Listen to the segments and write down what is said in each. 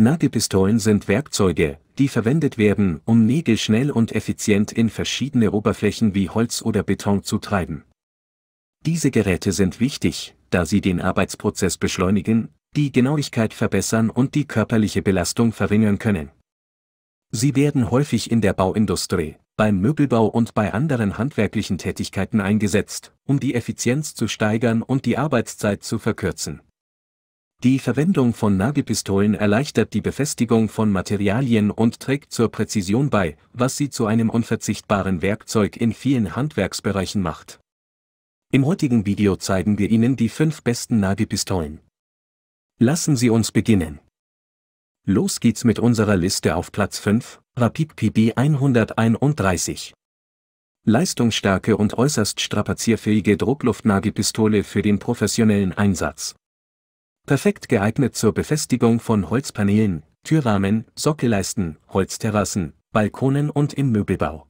Nagelpistolen sind Werkzeuge, die verwendet werden, um Nägel schnell und effizient in verschiedene Oberflächen wie Holz oder Beton zu treiben. Diese Geräte sind wichtig, da sie den Arbeitsprozess beschleunigen, die Genauigkeit verbessern und die körperliche Belastung verringern können. Sie werden häufig in der Bauindustrie, beim Möbelbau und bei anderen handwerklichen Tätigkeiten eingesetzt, um die Effizienz zu steigern und die Arbeitszeit zu verkürzen. Die Verwendung von Nagelpistolen erleichtert die Befestigung von Materialien und trägt zur Präzision bei, was sie zu einem unverzichtbaren Werkzeug in vielen Handwerksbereichen macht. Im heutigen Video zeigen wir Ihnen die fünf besten Nagelpistolen. Lassen Sie uns beginnen. Los geht's mit unserer Liste auf Platz 5, Rapid PB 131. Leistungsstarke und äußerst strapazierfähige Druckluftnagelpistole für den professionellen Einsatz. Perfekt geeignet zur Befestigung von Holzpanelen, Türrahmen, Sockelleisten, Holzterrassen, Balkonen und im Möbelbau.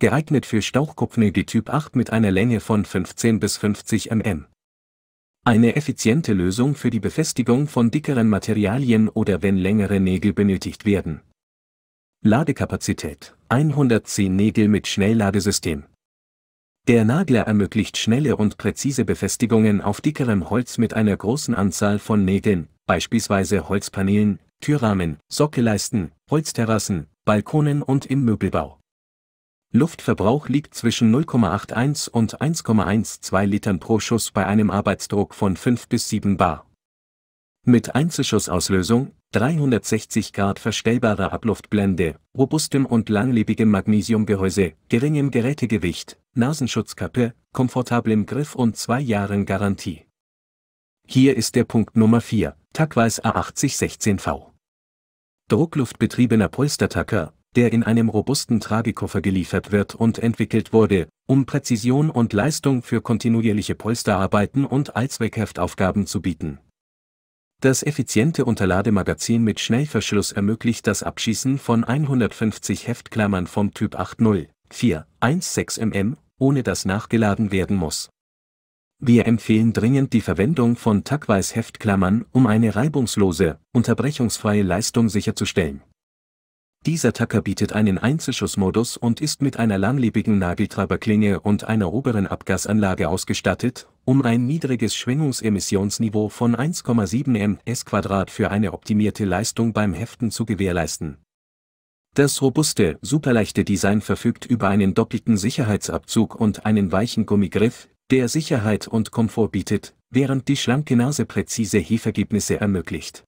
Geeignet für Stauchkupfnägel Typ 8 mit einer Länge von 15 bis 50 mm. Eine effiziente Lösung für die Befestigung von dickeren Materialien oder wenn längere Nägel benötigt werden. Ladekapazität 110 Nägel mit Schnellladesystem. Der Nagler ermöglicht schnelle und präzise Befestigungen auf dickerem Holz mit einer großen Anzahl von Nägeln, beispielsweise Holzpanelen, Türrahmen, Sockelleisten, Holzterrassen, Balkonen und im Möbelbau. Luftverbrauch liegt zwischen 0,81 und 1,12 Litern pro Schuss bei einem Arbeitsdruck von 5 bis 7 Bar. Mit Einzelschussauslösung 360 Grad verstellbare Abluftblende, robustem und langlebigem Magnesiumgehäuse, geringem Gerätegewicht, Nasenschutzkappe, komfortablem Griff und zwei Jahren Garantie. Hier ist der Punkt Nummer 4, Tackweiß A8016V. Druckluftbetriebener Polstertacker, der in einem robusten Tragekoffer geliefert wird und entwickelt wurde, um Präzision und Leistung für kontinuierliche Polsterarbeiten und Allzweckheftaufgaben zu bieten das effiziente Unterlademagazin mit Schnellverschluss ermöglicht das Abschießen von 150 Heftklammern vom Typ 80416 mm, ohne dass nachgeladen werden muss. Wir empfehlen dringend die Verwendung von Tagweiß-Heftklammern, um eine reibungslose, unterbrechungsfreie Leistung sicherzustellen dieser Tacker bietet einen Einzelschussmodus und ist mit einer langlebigen Nageltreiberklinge und einer oberen Abgasanlage ausgestattet, um ein niedriges Schwingungsemissionsniveau von 1,7 ms für eine optimierte Leistung beim Heften zu gewährleisten. Das robuste, superleichte Design verfügt über einen doppelten Sicherheitsabzug und einen weichen Gummigriff, der Sicherheit und Komfort bietet, während die schlanke Nase präzise Hefergebnisse ermöglicht.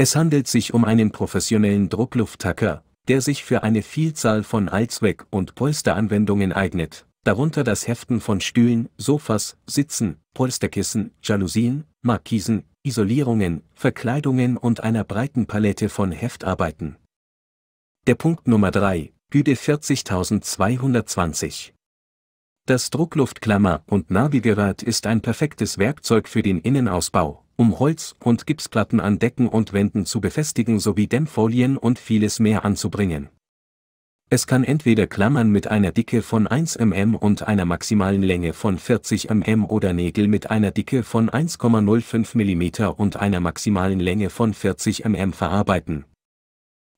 Es handelt sich um einen professionellen Drucklufttacker, der sich für eine Vielzahl von Allzweck- und Polsteranwendungen eignet, darunter das Heften von Stühlen, Sofas, Sitzen, Polsterkissen, Jalousien, Markisen, Isolierungen, Verkleidungen und einer breiten Palette von Heftarbeiten. Der Punkt Nummer 3, Güte 40220. Das Druckluftklammer- und Navigerät ist ein perfektes Werkzeug für den Innenausbau um Holz- und Gipsplatten an Decken und Wänden zu befestigen sowie Dämmfolien und vieles mehr anzubringen. Es kann entweder Klammern mit einer Dicke von 1 mm und einer maximalen Länge von 40 mm oder Nägel mit einer Dicke von 1,05 mm und einer maximalen Länge von 40 mm verarbeiten.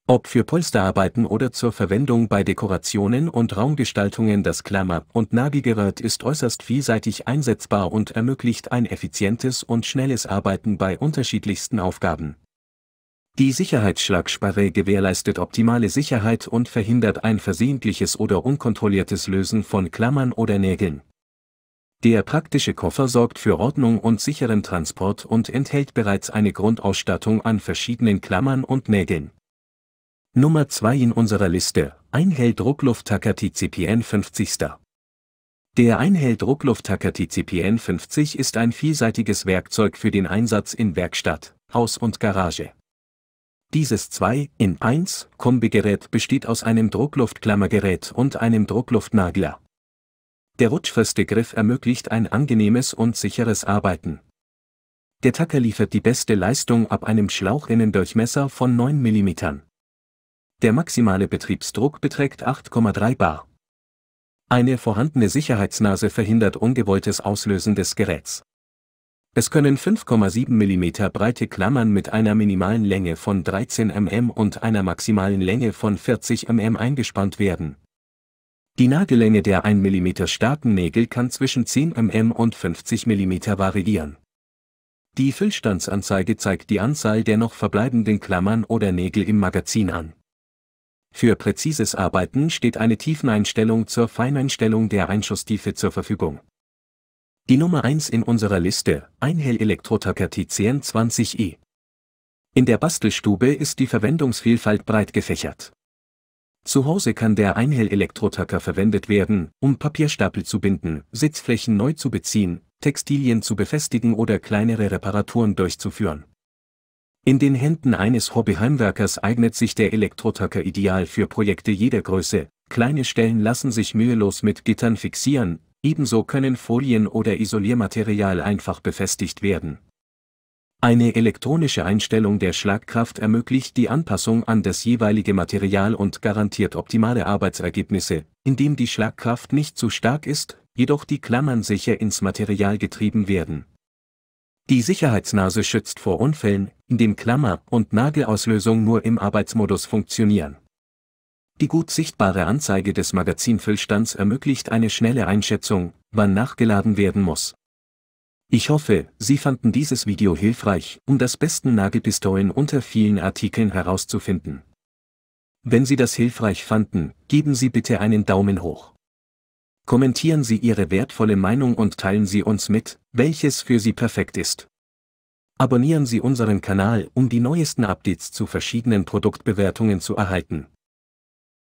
Ob für Polsterarbeiten oder zur Verwendung bei Dekorationen und Raumgestaltungen das Klammer- und Nagelgerät ist äußerst vielseitig einsetzbar und ermöglicht ein effizientes und schnelles Arbeiten bei unterschiedlichsten Aufgaben. Die Sicherheitsschlagsparre gewährleistet optimale Sicherheit und verhindert ein versehentliches oder unkontrolliertes Lösen von Klammern oder Nägeln. Der praktische Koffer sorgt für Ordnung und sicheren Transport und enthält bereits eine Grundausstattung an verschiedenen Klammern und Nägeln. Nummer 2 in unserer Liste, Einhell Drucklufttacker TCPN 50. Der Einhell Drucklufttacker TCPN 50 ist ein vielseitiges Werkzeug für den Einsatz in Werkstatt, Haus und Garage. Dieses 2 in 1 Kombigerät besteht aus einem Druckluftklammergerät und einem Druckluftnagler. Der rutschfeste Griff ermöglicht ein angenehmes und sicheres Arbeiten. Der Tacker liefert die beste Leistung ab einem Schlauchinnendurchmesser von 9 mm. Der maximale Betriebsdruck beträgt 8,3 bar. Eine vorhandene Sicherheitsnase verhindert ungewolltes Auslösen des Geräts. Es können 5,7 mm breite Klammern mit einer minimalen Länge von 13 mm und einer maximalen Länge von 40 mm eingespannt werden. Die Nagellänge der 1 mm starken Nägel kann zwischen 10 mm und 50 mm variieren. Die Füllstandsanzeige zeigt die Anzahl der noch verbleibenden Klammern oder Nägel im Magazin an für präzises Arbeiten steht eine Tiefeneinstellung zur Feineinstellung der Einschusstiefe zur Verfügung. Die Nummer 1 in unserer Liste, Einhell Elektrotacker tcn 20 e In der Bastelstube ist die Verwendungsvielfalt breit gefächert. Zu Hause kann der Einhell Elektrotacker verwendet werden, um Papierstapel zu binden, Sitzflächen neu zu beziehen, Textilien zu befestigen oder kleinere Reparaturen durchzuführen. In den Händen eines Hobbyheimwerkers eignet sich der Elektrotacker ideal für Projekte jeder Größe, kleine Stellen lassen sich mühelos mit Gittern fixieren, ebenso können Folien oder Isoliermaterial einfach befestigt werden. Eine elektronische Einstellung der Schlagkraft ermöglicht die Anpassung an das jeweilige Material und garantiert optimale Arbeitsergebnisse, indem die Schlagkraft nicht zu stark ist, jedoch die Klammern sicher ins Material getrieben werden. Die Sicherheitsnase schützt vor Unfällen, in dem Klammer- und Nagelauslösung nur im Arbeitsmodus funktionieren. Die gut sichtbare Anzeige des Magazinfüllstands ermöglicht eine schnelle Einschätzung, wann nachgeladen werden muss. Ich hoffe, Sie fanden dieses Video hilfreich, um das besten Nagelpistolen unter vielen Artikeln herauszufinden. Wenn Sie das hilfreich fanden, geben Sie bitte einen Daumen hoch. Kommentieren Sie Ihre wertvolle Meinung und teilen Sie uns mit, welches für Sie perfekt ist abonnieren Sie unseren Kanal, um die neuesten Updates zu verschiedenen Produktbewertungen zu erhalten.